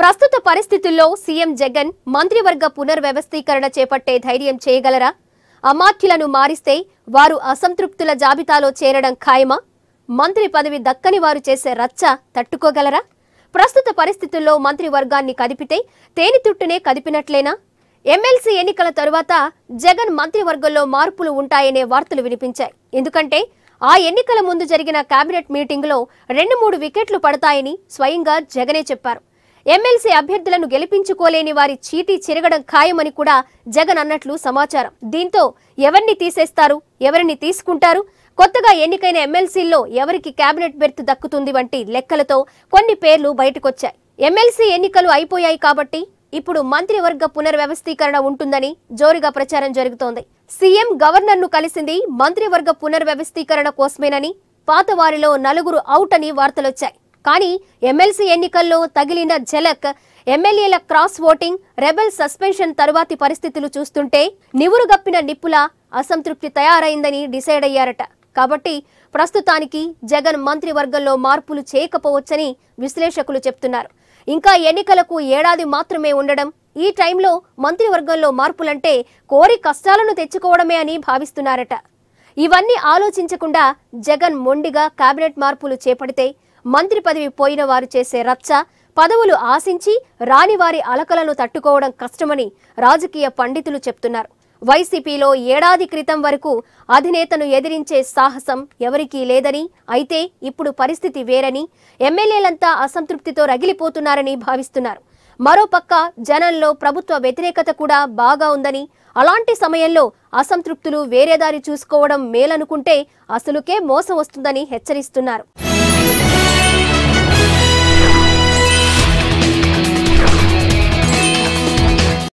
ప్రస్తుత పరిస్థితుల్లో సీఎం జగన్ మంత్రివర్గ పునర్వ్యవస్థీకరణ చేపట్టే ధైర్యం చేయగలరా అమాత్యులను మారిస్తే వారు అసంతృప్తుల జాబితాలో చేరడం ఖాయమా మంత్రి పదవి దక్కని వారు చేసే రచ్చ తట్టుకోగలరా ప్రస్తుత పరిస్థితుల్లో మంత్రివర్గాన్ని కదిపితే తేని తుట్టునే కదిపినట్లేనా ఎమ్మెల్సీ ఎన్నికల తరువాత జగన్ మంత్రివర్గంలో మార్పులు ఉంటాయనే వార్తలు వినిపించాయి ఎందుకంటే ఆ ఎన్నికల ముందు జరిగిన కేబినెట్ మీటింగ్లో రెండు మూడు వికెట్లు పడతాయని స్వయంగా జగనే చెప్పారు ఎమ్మెల్సీ అభ్యర్థులను గెలిపించుకోలేని వారి చీటీ చెరగడం ఖాయమని కూడా జగన్ అన్నట్లు సమాచారం దీంతో ఎవరిని తీసేస్తారు ఎవరిని తీసుకుంటారు కొత్తగా ఎన్నికైన ఎమ్మెల్సీల్లో ఎవరికి కేబినెట్ బెర్త్ దక్కుతుంది వంటి లెక్కలతో కొన్ని పేర్లు బయటకొచ్చాయి ఎమ్మెల్సీ ఎన్నికలు అయిపోయాయి కాబట్టి ఇప్పుడు మంత్రివర్గ పునర్వ్యవస్థీకరణ ఉంటుందని జోరుగా ప్రచారం జరుగుతోంది సీఎం గవర్నర్ను కలిసింది మంత్రివర్గ పునర్వ్యవస్థీకరణ కోసమేనని పాత వారిలో నలుగురు అవుట్ అని వార్తలొచ్చాయి కానీ ఎమ్మెల్సీ ఎన్నికల్లో తగిలిన ఝలక్ ఎమ్మెల్యేల క్రాస్ ఓటింగ్ రెబెల్ సస్పెన్షన్ తరువాతి పరిస్థితులు చూస్తుంటే నివురుగప్పిన నిప్పుల అసంతృప్తి తయారైందని డిసైడ్ అయ్యారట కాబట్టి ప్రస్తుతానికి జగన్ మంత్రివర్గంలో మార్పులు చేయకపోవచ్చని విశ్లేషకులు చెప్తున్నారు ఇంకా ఎన్నికలకు ఏడాది మాత్రమే ఉండడం ఈ టైంలో మంత్రివర్గంలో మార్పులంటే కోరి కష్టాలను తెచ్చుకోవడమే అని భావిస్తున్నారట ఇవన్నీ ఆలోచించకుండా జగన్ మొండిగా కేబినెట్ మార్పులు చేపడితే మంత్రి పదవి పోయిన వారు చేసే రచ్చ పదవులు ఆశించి రాని వారి అలకలను తట్టుకోవడం కష్టమని రాజకీయ పండితులు చెప్తున్నారు వైసీపీలో ఏడాది క్రితం వరకు అధినేతను ఎదిరించే సాహసం ఎవరికీ లేదని అయితే ఇప్పుడు పరిస్థితి వేరని ఎమ్మెల్యేలంతా అసంతృప్తితో రగిలిపోతున్నారని భావిస్తున్నారు మరోపక్క జనంలో ప్రభుత్వ వ్యతిరేకత కూడా బాగా ఉందని అలాంటి సమయంలో అసంతృప్తులు వేరేదారి చూసుకోవడం మేలనుకుంటే అసలుకే మోసం వస్తుందని హెచ్చరిస్తున్నారు